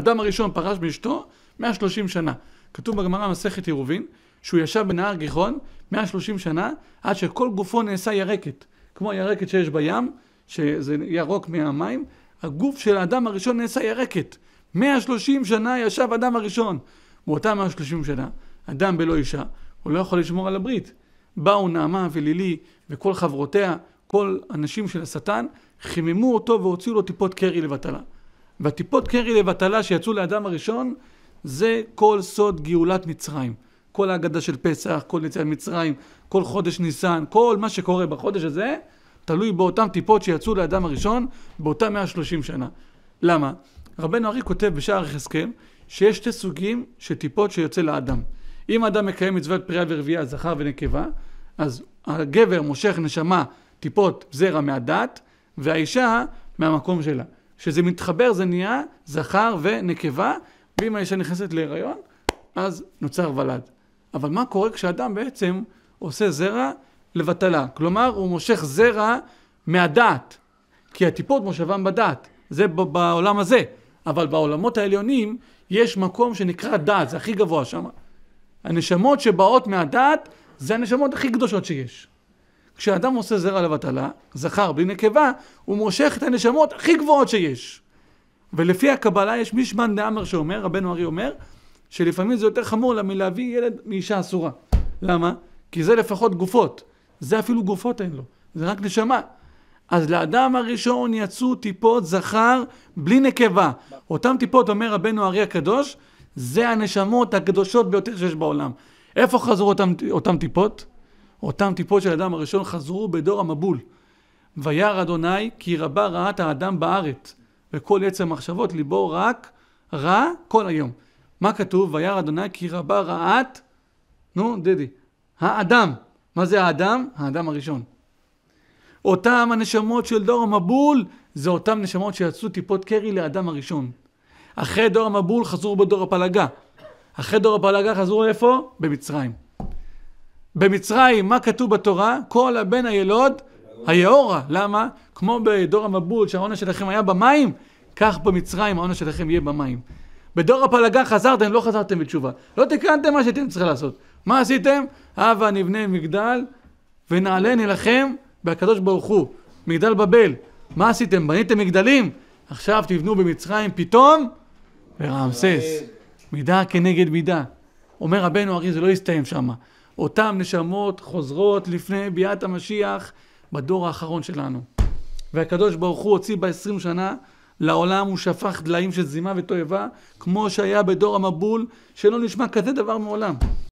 אדם הראשון פרש מאשתו 130 שנה. כתוב בגמרא מסכת עירובין, שהוא ישב בנהר גיחון 130 שנה, עד שכל גופו נעשה ירקת. כמו הירקת שיש בים, שזה ירוק מהמים, הגוף של האדם הראשון נעשה ירקת. 130 שנה ישב אדם הראשון. באותם 130 שנה, אדם בלא אישה, הוא לא יכול לשמור על הברית. באו נעמה ולילי וכל חברותיה, כל הנשים של השטן, חיממו אותו והוציאו לו טיפות קרי לבטלה. והטיפות קרי לבטלה שיצאו לאדם הראשון, זה כל סוד גאולת מצרים. כל ההגדה של פסח, כל יציאת מצרים, כל חודש ניסן, כל מה שקורה בחודש הזה, תלוי באותן טיפות שיצאו לאדם הראשון באותם 130 שנה. למה? רבנו ארי כותב בשער יחזקאל שיש שתי סוגים של טיפות שיוצא לאדם. אם האדם מקיים מצוות פריאה ורבייה, זכר ונקבה, אז הגבר מושך נשמה, טיפות, זרע מהדת, והאישה מהמקום שלה. שזה מתחבר, זה נהיה זכר ונקבה, ואם האישה נכנסת להיריון, אז נוצר ולד. אבל מה קורה כשאדם בעצם עושה זרע לבטלה? כלומר, הוא מושך זרע מהדעת, כי הטיפות מושבם בדעת, זה בעולם הזה. אבל בעולמות העליונים יש מקום שנקרא דעת, זה הכי גבוה שם. הנשמות שבאות מהדעת זה הנשמות הכי קדושות שיש. כשאדם עושה זרע לבטלה, זכר בלי נקבה, הוא מושך את הנשמות הכי גבוהות שיש. ולפי הקבלה יש מישמן דאמר שאומר, רבנו ארי אומר, שלפעמים זה יותר חמור לה מלהביא ילד מאישה אסורה. למה? כי זה לפחות גופות. זה אפילו גופות אין לו, זה רק נשמה. אז לאדם הראשון יצאו טיפות זכר בלי נקבה. אותן טיפות, אומר רבנו ארי הקדוש, זה הנשמות הקדושות ביותר שיש בעולם. איפה חזרו אותן טיפות? אותם טיפות של האדם הראשון חזרו בדור המבול. וירא אדוני כי רבה רעת האדם בארץ, וכל עצם מחשבות ליבו רק רע כל היום. מה כתוב? וירא אדוני כי רבה רעת, נו דדי, האדם. מה זה האדם? האדם הראשון. אותם הנשמות של דור המבול, זה אותם נשמות שיצאו טיפות קרי לאדם הראשון. אחרי דור המבול חזרו בדור הפלגה. אחרי דור הפלגה חזרו איפה? במצרים. במצרים, מה כתוב בתורה? כל הבן הילוד היאורה. למה? כמו בדור המבול שהעונש שלכם היה במים, כך במצרים העונש שלכם יהיה במים. בדור הפלגה חזרתם, לא חזרתם בתשובה. לא תיקנתם מה שאתם צריכים לעשות. מה עשיתם? הבה נבנה מגדל ונעלה נלחם בקדוש ברוך הוא. מגדל בבל. מה עשיתם? בניתם מגדלים? עכשיו תבנו במצרים פתאום ורעמסס. מידה כנגד מידה. אומר רבנו, הרי זה לא יסתיים שמה. אותן נשמות חוזרות לפני ביאת המשיח בדור האחרון שלנו. והקדוש ברוך הוא הוציא בעשרים שנה לעולם הוא שפך דליים של זימה ותועבה, כמו שהיה בדור המבול, שלא נשמע כזה דבר מעולם.